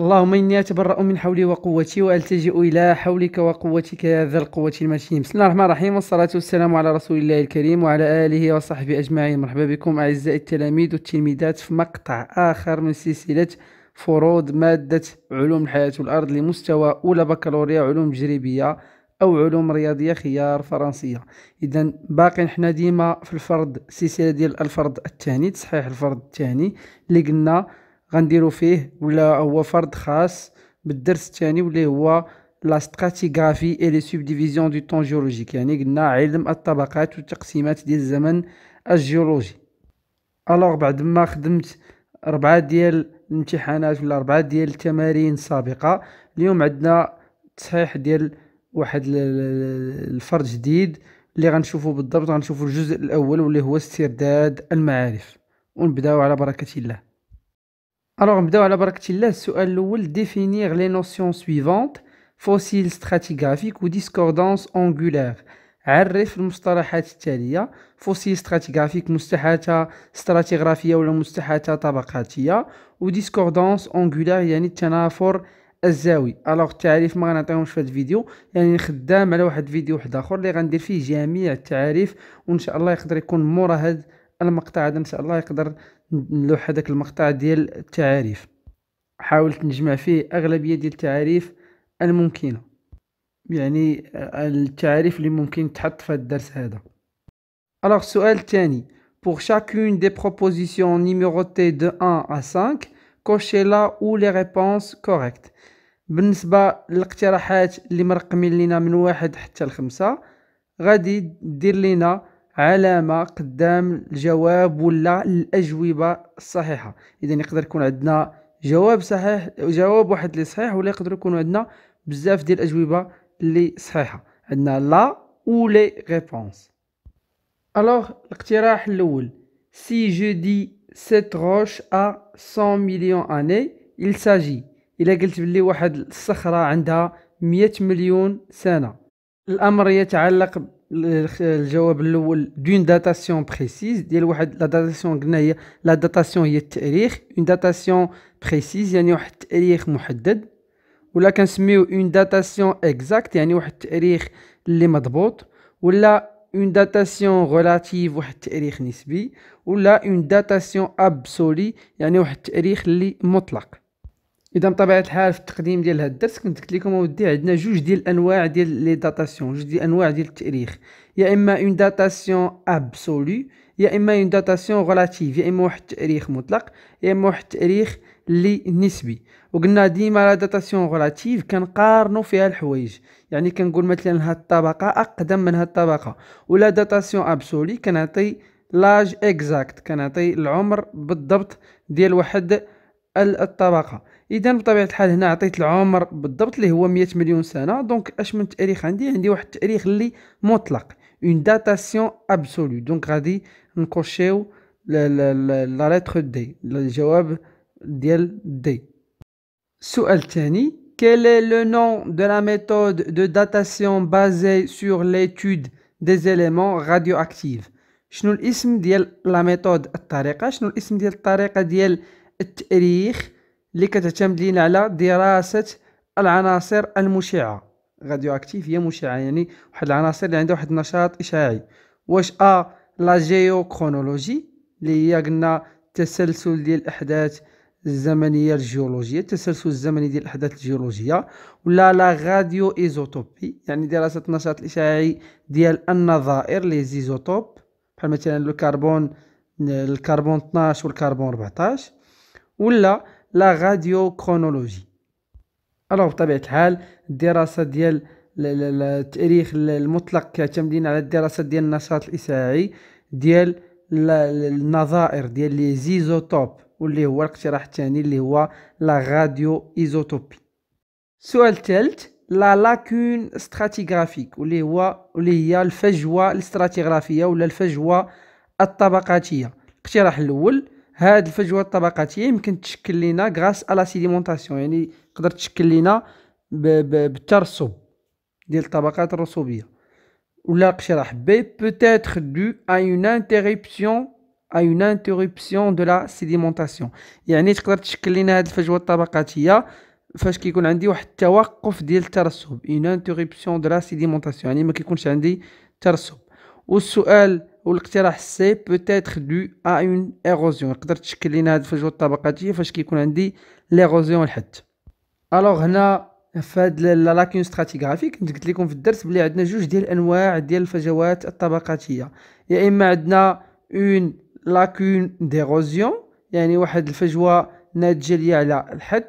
اللهم إني أتبرأ من حولي وقوتي وألتجئ إلى حولك وقوتك يا ذا القوة المتين بسم الله الرحمن الرحيم والصلاة والسلام على رسول الله الكريم وعلى آله وصحبه أجمعين مرحبا بكم أعزائي التلاميذ والتلميذات في مقطع آخر من سلسلة فروض مادة علوم الحياة والأرض لمستوى أولى بكالوريا علوم تجريبية أو علوم رياضية خيار فرنسية إذا باقي نحن ديما في الفرض السلسلة ديال الفرض الثاني تصحيح الفرض الثاني اللي قلنا غنديرو فيه ولا هو فرد خاص بالدرس الثاني واللي هو لا ستراتيغرافي اي لي سوبديفيزيون دو طون جيولوجيك يعني قلنا علم الطبقات والتقسيمات ديال الزمن الجيولوجي الوغ بعد ما خدمت ربعة ديال الامتحانات ولا ربعة ديال التمارين السابقة اليوم عندنا تصحيح ديال واحد الفرد جديد اللي غنشوفو بالضبط غنشوفو الجزء الاول واللي هو استرداد المعارف ونبداو على بركة الله الوغ نبداو على بركة الله السؤال الأول ديفينيغ لي نوسيون سويفونت فوسيل ستراتيغرافيك و ديسكوردونس أنغولار عرف المصطلحات التالية فوسيل ستراتيغرافيك مستحاته استراتيغرافية ولا مستحاته طبقاتية و ديسكوردونس أنغولار يعني التنافر الزاوي الوغ التعريف ما غنعطيهمش في هذا الفيديو يعني خدام على واحد الفيديو واحد اخر اللي غندير فيه جميع التعاريف وان شاء الله يقدر يكون مورا هذا المقطع هذا ان شاء الله يقدر نلوح هذاك المقطع ديال التعاريف حاولت نجمع فيه اغلبيه ديال التعاريف الممكنه يعني آه، التعاريف اللي ممكن تحط في الدرس هذا الوغ السؤال الثاني Pour chacune des propositions numérotées de 1 à 5, cochez là ou les réponses correctes. بالنسبة للاقتراحات اللي مرقمين لنا من واحد حتى لخمسة غادي دير لنا علامه قدام الجواب ولا الاجوبه الصحيحه اذا يقدر يكون عندنا جواب صحيح جواب واحد اللي صحيح ولا يقدر يكون عندنا بزاف ديال الاجوبه اللي صحيحه عندنا لا او لي ريبونس الوغ الاقتراح الأول. سي جو دي سيت روش ا 100 مليون اني il s'agit. إلا قلت بلي واحد الصخرة عندها 100 مليون سنة. الأمر يتعلق d'une datation précise, la datation la datation une datation précise, ou la une datation exacte, irréch, limitée, ou une datation relative, nisbi, ou la une datation absolue, une li, absolue. اذا بطبيعه الحال في التقديم ديال هاد الدرس كنت قلت لكم اودي عندنا جوج ديال الانواع ديال لي داتاسيون جوج ديال الانواع ديال التاريخ يا اما اون داتاسيون ابسولو يا اما اون داتاسيون غولاتيف يا اما واحد التاريخ مطلق يا اما واحد التاريخ لي نسبي وقلنا ديما لا داتاسيون غولاتيف كنقارنوا فيها الحوايج يعني كنقول مثلا هاد الطبقه اقدم من هاد الطبقه ولا داتاسيون ابسولي كنعطي لاج اكزاكت كنعطي العمر بالضبط ديال واحد الطبقه اذا بطبيعه الحال هنا عطيت العمر بالضبط اللي هو 100 مليون سنه دونك اش من تاريخ عندي عندي واحد التاريخ اللي مطلق اون داتاسيون ابسولو دونك غادي نكوشيو لا لتر دي الجواب ديال دي السؤال الثاني quel est le nom de la méthode de datation basée sur l'étude des éléments radioactifs شنو الاسم ديال لا ميثود الطريقه شنو الاسم ديال الطريقه ديال التاريخ اللي كتعتمد لينا على دراسه العناصر المشعه غاديو اكتيف هي مشعه يعني واحد العناصر اللي عندها واحد النشاط اشعاعي واش ا لا جيو كرونولوجي اللي هي قلنا تسلسل ديال الاحداث الزمنيه الجيولوجيه التسلسل الزمني ديال الاحداث الجيولوجيه ولا لا غاديو ايزوتوبي يعني دراسه النشاط الاشعاعي ديال النظائر لي زيزوتوب بحال مثلا الكربون الكربون 12 والكربون 14 ولا لا غاديو كرونولوجي الو بطبيعه الحال الدراسه ديال التاريخ المطلق كتمدين على الدراسه ديال النشاط الاشعاعي ديال النظائر ديال لي زيزوتوب واللي هو الاقتراح الثاني اللي هو لا غاديو ايزوتوبي السؤال الثالث لا لاكون استراتيغرافيك واللي هو واللي هي الفجوه الاستراتيغرافيه ولا الفجوه الطبقاتيه الاقتراح الاول هاد الفجوه الطبقاتيه يمكن تشكل لنا غراس على سيديمونطاسيون يعني تقدر تشكل لنا بالترسب ديال الطبقات الرسوبيه ولا الاقتراح بي peut دو اون à اون interruption دو لا سيديمونتاسيون يعني تقدر تشكل لنا هاد الفجوه الطبقاتيه فاش كيكون عندي واحد التوقف ديال الترسب اون انتيريبسيون دو لا سيديمونتاسيون يعني ما كيكونش عندي ترسب والسؤال والاقتراح سي بوتيتر دو ا اون ايروزيون يقدر تشكل لينا هاد الفجوه الطبقاتيه فاش كيكون عندي ليروزيون الحد الوغ هنا فهاد هاد لاكيون ستراتيغرافيك كنت قلت لكم في الدرس بلي عندنا جوج ديال الانواع ديال الفجوات الطبقاتيه يا اما عندنا اون لاكون ديروزيون يعني واحد الفجوه ناتجه ليا على الحد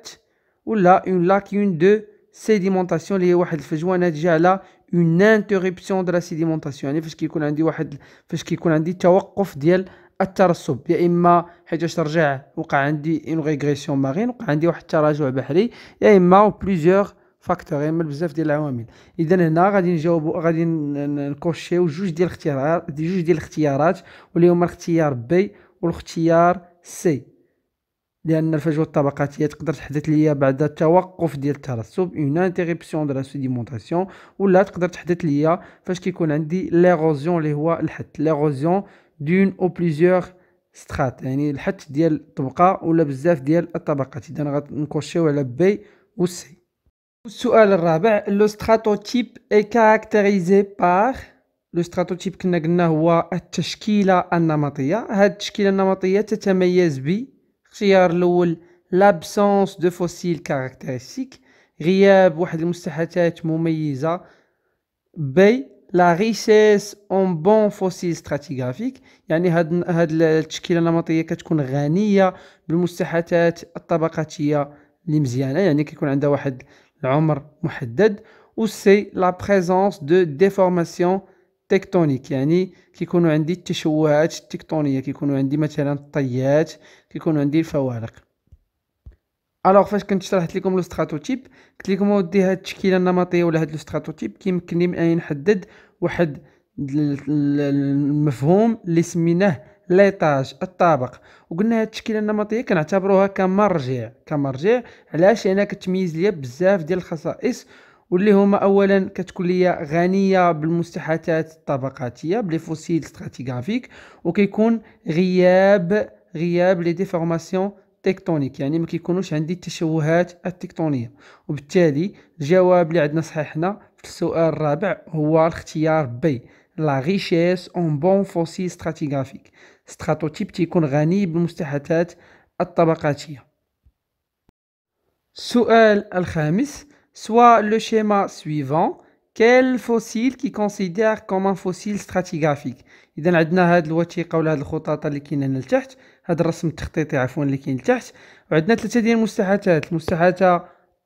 ولا اون لاكيون دو سيديمونطاسيون اللي هي واحد الفجوه ناتجه على اون انتربسيون دو لا سيديمونطاسيون يعني فاش كيكون عندي واحد فاش كيكون عندي توقف ديال الترسب يا اما حيت ترجع وقع عندي اون ريغريسيون مارين وقع عندي واحد التراجع بحري يا اما بليزيوغ فاكتور يا اما بزاف ديال العوامل اذا هنا غادي نجاوب غادي نكوشيو جوج ديال الاختيارات دي جوج ديال الاختيارات واللي هما الاختيار بي والاختيار سي لان الفجوه الطبقاتيه تقدر تحدث ليا بعد توقف ديال الترسب اون انتيريبسيون دو لا سيديمونطاسيون ولا تقدر تحدث ليا فاش كيكون عندي ليغوزيون اللي هو الحت ليغوزيون دون او بليزيوغ سترات يعني الحت ديال طبقه ولا بزاف ديال الطبقات اذا غنكوشيو على بي و سي السؤال الرابع لو ستراتوتيب اي كاركتيريزي بار لو ستراتوتيب كنا قلنا هو التشكيله النمطيه هاد التشكيله النمطيه تتميز ب الاختيار الاول لابسونس دو فوسيل كاركتيرستيك غياب واحد المستحثات مميزه بي لا ريسيس اون بون فوسيل ستراتيغرافيك يعني هاد هاد التشكيله النمطيه كتكون غنيه بالمستحثات الطبقاتيه اللي مزيانه يعني كيكون عندها واحد العمر محدد و سي لا بريزونس دو ديفورماسيون تكتونيك يعني كيكونوا عندي التشوهات التكتونية كيكونوا عندي مثلا الطيات كيكونوا عندي الفوارق الوغ فاش كنت شرحت لكم لو تيب قلت لكم اودي هاد التشكيله النمطيه ولا هاد لو تيب كيمكنني من اني نحدد واحد المفهوم اللي سميناه ليطاج الطابق وقلنا هاد التشكيله النمطيه كنعتبروها كمرجع كمرجع علاش انا كتميز ليا بزاف ديال الخصائص واللي هما اولا كتكون ليا غنيه بالمستحاثات الطبقاتيه بلي فوسيل ستراتيغرافيك وكيكون غياب غياب لي ديفورماسيون تكتونيك يعني ما كيكونوش عندي التشوهات التكتونيه وبالتالي الجواب اللي عندنا صحيح هنا في السؤال الرابع هو الاختيار بي لا ريشيس اون بون فوسيل ستراتيغرافيك ستراتوتيب تيكون غني بالمستحاثات الطبقاتيه السؤال الخامس soit le schéma suivant fossile qui considère comme un فوسيل stratigraphique اذا عندنا هاد الوثيقه ولا هاد الخطاطه اللي كاينه هنا لتحت هاد الرسم التخطيطي عفوا اللي كاين لتحت وعندنا ثلاثه ديال المستحاتات المستحاته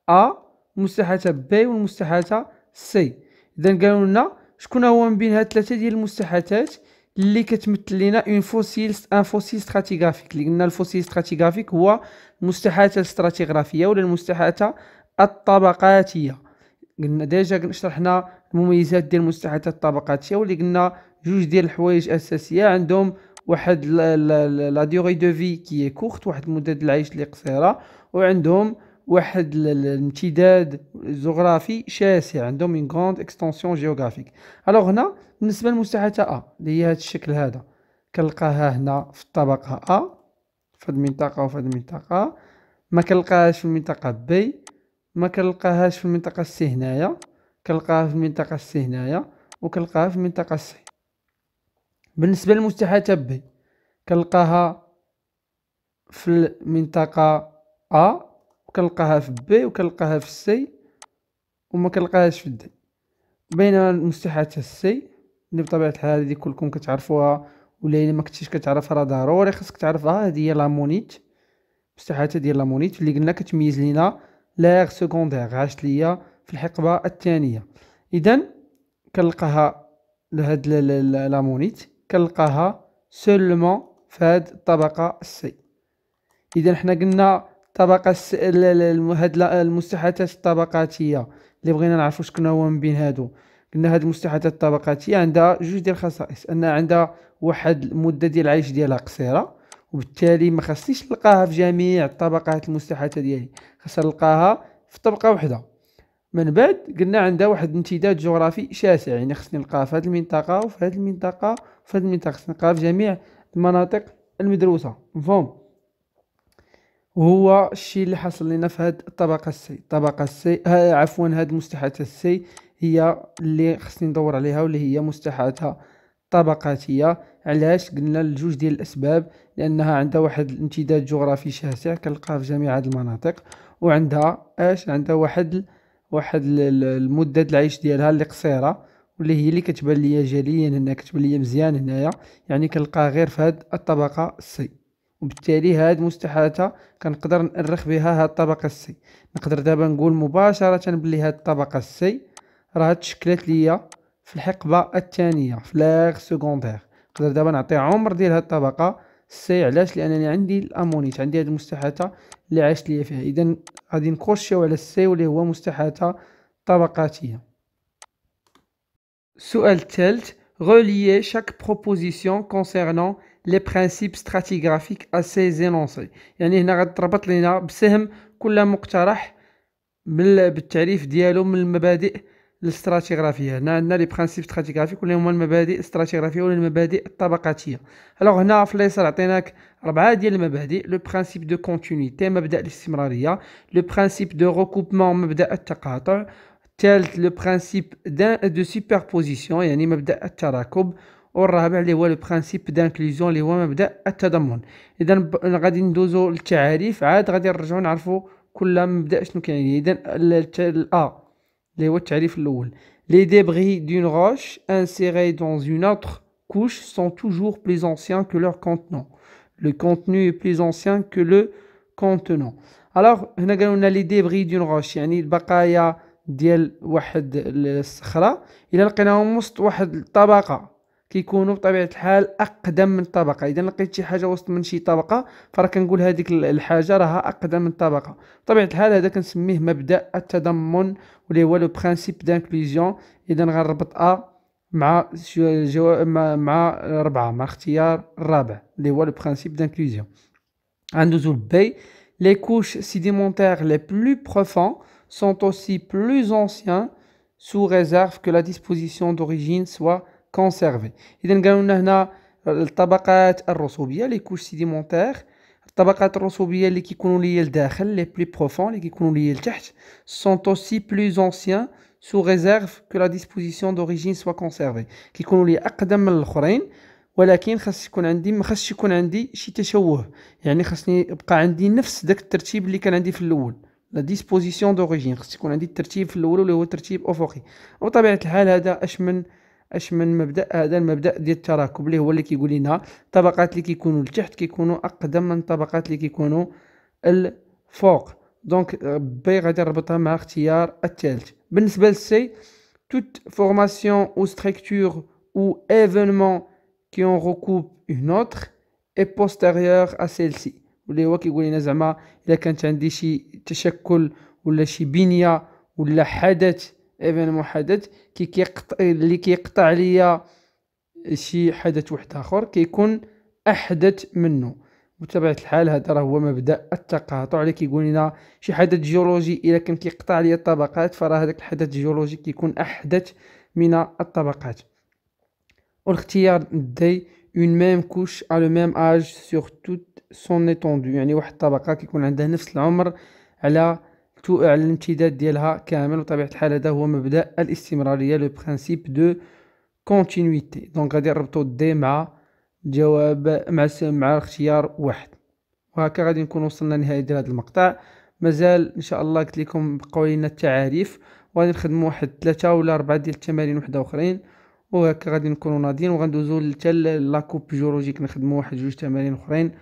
ا المستحثه بي والمستحثه سي اذا قالوا لنا شكون هو من بين هاد ثلاثه ديال المستحاتات اللي كتمثل لنا اون فوسيل ان فوسيل ستراتيغرافيك اللي قلنا الفوسيل ستراتيغرافيك هو المستحثه الاستراتيغرافيه ولا المستحاته الطبقاتيه قلنا ديجا شرحنا المميزات ديال المستحدثات الطبقاتيه واللي قلنا جوج ديال الحوايج اساسيه عندهم واحد لا ديغي دو في كي كورت واحد مده العيش اللي قصيره وعندهم واحد الامتداد الجغرافي شاسع عندهم اون غروند اكستنسيون جيوغرافيك الوغ هنا بالنسبه للمستحدثه ا اللي هي هذا الشكل هذا كنلقاها هنا في الطبقه ا في هذه المنطقه وفي هذه المنطقه ما كنلقاهاش في المنطقه بي ما كنلقاهاش في المنطقه السي هنايا كنلقاها في المنطقه السي هنايا وكنلقاها في المنطقه السي بالنسبه للمستحاثه بي كنلقاها في المنطقه ا وكنلقاها في بي وكنلقاها في سي وما كنلقاهاش في دي بينما المستحاثه السي اللي بطبيعه الحال هذه كلكم كتعرفوها ولا الا ما كنتيش كتعرفها راه ضروري خاصك تعرفها آه، هذه هي لامونيت المستحاثه ديال لامونيت اللي قلنا كتميز لينا لاغ سكوندير عاشت ليا في الحقبه الثانيه اذا كنلقاها لهاد لامونيت كنلقاها سولمون هاد الطبقه السي اذا حنا قلنا الطبقه الس... هاد المستحاثات الطبقاتيه اللي بغينا نعرفوا شكون هو من بين هادو قلنا هاد المستحاثات الطبقاتيه عندها جوج ديال الخصائص ان عندها واحد المده ديال العيش ديالها قصيره وبالتالي ما خصنيش نلقاها في جميع الطبقات المستحاثه ديالي خصني نلقاها في طبقه واحده من بعد قلنا عندها واحد الامتداد جغرافي شاسع يعني خصني نلقاها في هذه المنطقه وفي هذه المنطقه وفي هذه المنطقه خصني نلقاها في جميع المناطق المدروسه مفهوم وهو الشيء اللي حصل لنا في هذه الطبقه السي الطبقه السي عفوا هذه المستحاثه السي هي اللي خصني ندور عليها واللي هي مستحاثه طبقاتية علاش قلنا لجوج ديال الاسباب لانها عندها واحد الامتداد جغرافي شاسع كنلقاها في جميع هاد المناطق وعندها اش عندها واحد واحد المده العيش ديالها اللي قصيره واللي هي اللي كتبان ليا جليا هنا كتبان ليا مزيان هنايا يعني كنلقاها غير في هاد الطبقه السي وبالتالي هاد مستحاله كنقدر نأرخ بها هاد الطبقه السي نقدر دابا نقول مباشره بلي هاد الطبقه السي راه تشكلت ليا في الحقبة الثانية في لاغ سكوندير نقدر دابا نعطي عمر ديال هاد الطبقة سي علاش لانني عندي الامونيت عندي هاد المستحاثة اللي عاشت ليا فيها اذا غادي نكوشيو على السي واللي هو مستحاثة طبقاتية السؤال الثالث relier chaque proposition concernant les principes stratigraphiques à ces énoncés يعني هنا غتربط لينا بسهم كل مقترح بالتعريف ديالو من المبادئ الاستراتيغرافيه هنا عندنا لي برينسيپ استراتيغرافيك واللي هما المبادئ الاستراتيغرافيه ولا المبادئ الطبقاتيه الوغ هنا في اليسار عطيناك ربعه ديال المبادئ لو برينسيپ دو كونتينيتي مبدا الاستمراريه لو برينسيپ دو ريكوبمون مبدا التقاطع الثالث لو برينسيپ دو سوبربوزيسيون يعني مبدا التراكب والرابع اللي هو لو برينسيپ دانكلوزيون اللي هو مبدا التضمن اذا غادي ندوزو للتعاريف عاد غادي نرجعو نعرفو كل مبدا شنو كيعني اذا الا les Les débris d'une roche insérés dans une autre couche sont toujours plus anciens que leur contenant. Le contenu est plus ancien que le contenant. Alors, on a les débris d'une roche, يعني البقايا ديال واحد الصخره الى لقيناهم وسط واحد الطبقه كيكونوا بطبيعه الحال اقدم من طبقه اذا لقيت شي حاجه وسط من شي طبقه فراه كنقول هذيك الحاجه راها اقدم من طبقه بطبيعه الحال هذا كنسميه مبدا التضمن واللي هو لو برينسيپ دانكلوزيون اذا غنربط ا مع جو... مع مع ربعه مع اختيار الرابع اللي هو لو برينسيپ دانكلوزيون غندوزو بي لي كوش سيديمونتير لي بلو بروفون sont aussi plus anciens sous réserve que la disposition d'origine soit كونسيرفي اذا قالوا لنا هنا الطبقات الرسوبيه لي كوش سيديمونتير الطبقات الرسوبيه اللي كيكونوا ليا لداخل لي بلي بروفون اللي كيكونوا ليا لتحت سون اوسي بلوز انسيان سو ريزيرف كو لا ديسبوزيسيون دوريجين سوا كونسيرفي كيكونوا ليا اقدم من الاخرين ولكن خاص يكون عندي ما خاصش يكون عندي شي تشوه يعني خاصني يبقى عندي نفس داك الترتيب اللي كان عندي في الاول لا ديسبوزيسيون دوريجين خاص يكون عندي الترتيب في الاول اللي هو ترتيب افقي وبطبيعه الحال هذا اشمن اش من مبدا هذا المبدا ديال التراكب اللي هو اللي كيقول لنا الطبقات اللي كيكونوا لتحت كيكونوا اقدم من الطبقات اللي كيكونوا الفوق دونك بي غادي نربطها مع اختيار الثالث بالنسبه للسي توت فورماسيون او ستركتور او ايفينمون كي اون ريكوب اون اوتر اي بوستيريور ا سيلسي واللي هو كيقول لنا زعما الا كانت عندي شي تشكل ولا شي بنيه ولا حدث ايفين محدد كي كيقطع اللي كيقطع ليا شي حدث واحد اخر كيكون احدث منه بطبيعه الحال هذا راه هو مبدا التقاطع اللي كيقول لنا شي حدث جيولوجي الا كان كيقطع ليا الطبقات فراه هذاك الحدث الجيولوجي كيكون احدث من الطبقات والاختيار دي اون ميم كوش ا لو ميم اج سور توت سون étendue يعني واحد الطبقه كيكون عندها نفس العمر على توقع على الامتداد ديالها كامل وطبيعه الحال هذا هو مبدا الاستمراريه لو برينسيپ دو كونتينيتي دونك غادي نربطو دي مع جواب مع مع الاختيار واحد وهكا غادي نكون وصلنا لنهايه ديال هذا المقطع مازال ان شاء الله قلت لكم بقاو لنا التعاريف وغادي نخدموا واحد ثلاثه ولا اربعه ديال التمارين وحده اخرين وهكا غادي نكونوا ناضيين وغندوزو حتى لاكوب جيولوجيك نخدموا واحد جوج تمارين اخرين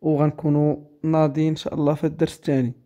وغنكونوا ناضيين ان شاء الله في الدرس الثاني